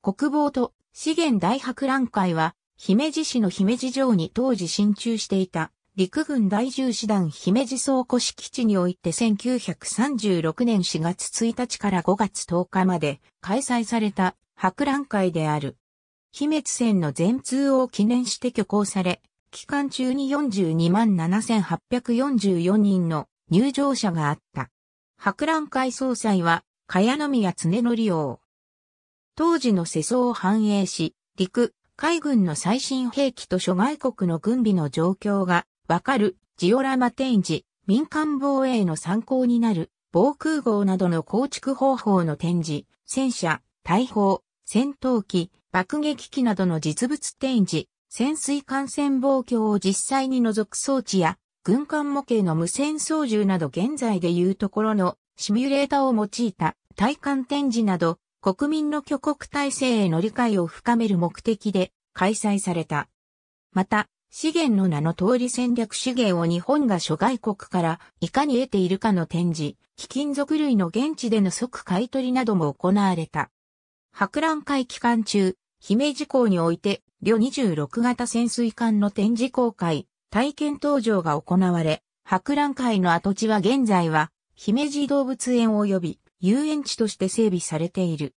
国防と資源大博覧会は、姫路市の姫路城に当時進駐していた陸軍第10師団姫路倉庫敷地において1936年4月1日から5月10日まで開催された博覧会である。姫路線の全通を記念して挙行され、期間中に42万7844人の入場者があった。博覧会総裁は、茅宮常則王。当時の世相を反映し、陸、海軍の最新兵器と諸外国の軍備の状況がわかるジオラマ展示、民間防衛の参考になる防空壕などの構築方法の展示、戦車、大砲、戦闘機、爆撃機などの実物展示、潜水艦船望鏡を実際に除く装置や、軍艦模型の無線操縦など現在でいうところのシミュレータを用いた体感展示など国民の挙国体制への理解を深める目的で開催された。また、資源の名の通り戦略資源を日本が諸外国からいかに得ているかの展示、貴金属類の現地での即買取なども行われた。博覧会期間中、姫路港において、旅26型潜水艦の展示公開、体験登場が行われ、博覧会の跡地は現在は、姫路動物園及び遊園地として整備されている。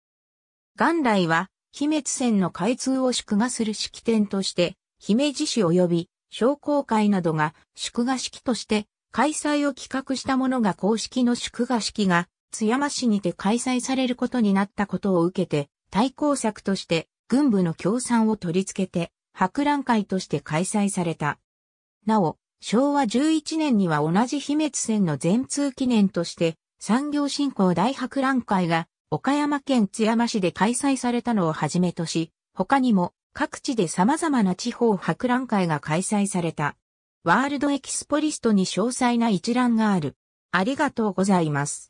元来は、姫津線の開通を祝賀する式典として、姫路市及び商工会などが祝賀式として開催を企画したものが公式の祝賀式が津山市にて開催されることになったことを受けて対抗策として軍部の協賛を取り付けて博覧会として開催された。なお、昭和11年には同じ姫津線の全通記念として産業振興大博覧会が岡山県津山市で開催されたのをはじめとし、他にも各地で様々な地方博覧会が開催された。ワールドエキスポリストに詳細な一覧がある。ありがとうございます。